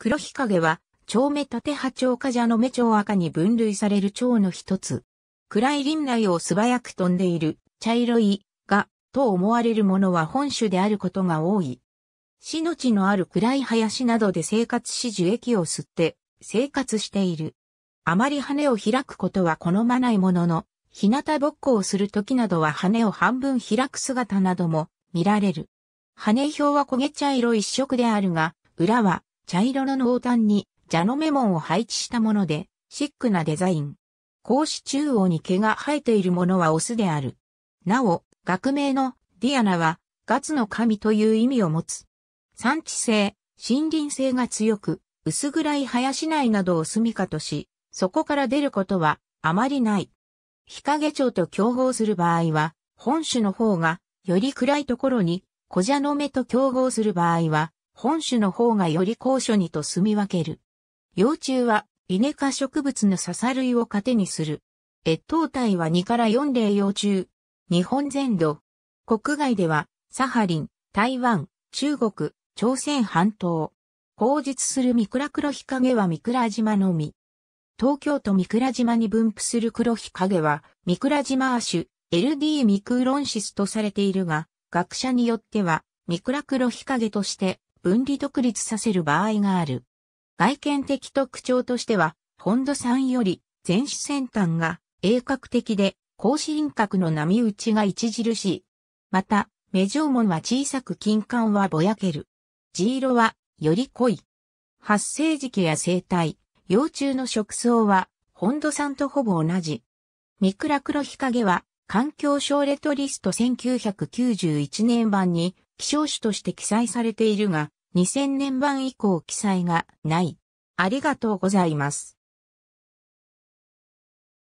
黒日陰は、蝶目立葉蝶科者の目蝶赤に分類される蝶の一つ。暗い林内を素早く飛んでいる、茶色い、が、と思われるものは本種であることが多い。死の地のある暗い林などで生活し樹液を吸って生活している。あまり羽を開くことは好まないものの、日向ぼっこをする時などは羽を半分開く姿なども見られる。羽表は焦げ茶色一色であるが、裏は茶色の濃淡に蛇のメモを配置したもので、シックなデザイン。格子中央に毛が生えているものはオスである。なお、学名のディアナは、ガツの神という意味を持つ。産地性、森林性が強く、薄暗い林内などを住処とし、そこから出ることはあまりない。日陰町と競合する場合は、本種の方がより暗いところに、小蛇の目と競合する場合は、本種の方がより高所にと住み分ける。幼虫は、イネ科植物の笹類を糧にする。越冬体は2から4例幼虫。日本全土。国外では、サハリン、台湾、中国、朝鮮半島。口日するミクラ黒日ゲはミクラ島のみ。東京都ミクラ島に分布する黒日ゲは、ミクラ島亜種、LD ミクロンシスとされているが、学者によっては、ミクラ黒日ゲとして、分離独立させる場合がある。外見的特徴としては、ホンド産より前種。先端が鋭角的で、格子輪郭の波打ちが著しい。また、目上門は小さく金管はぼやける。地色はより濃い。発生時期や生態、幼虫の食草はホンド産とほぼ同じ。ミクラクロヒカゲは環境省レトリスト1991年版に希少種として記載されているが、2000年版以降記載がない。ありがとうございます。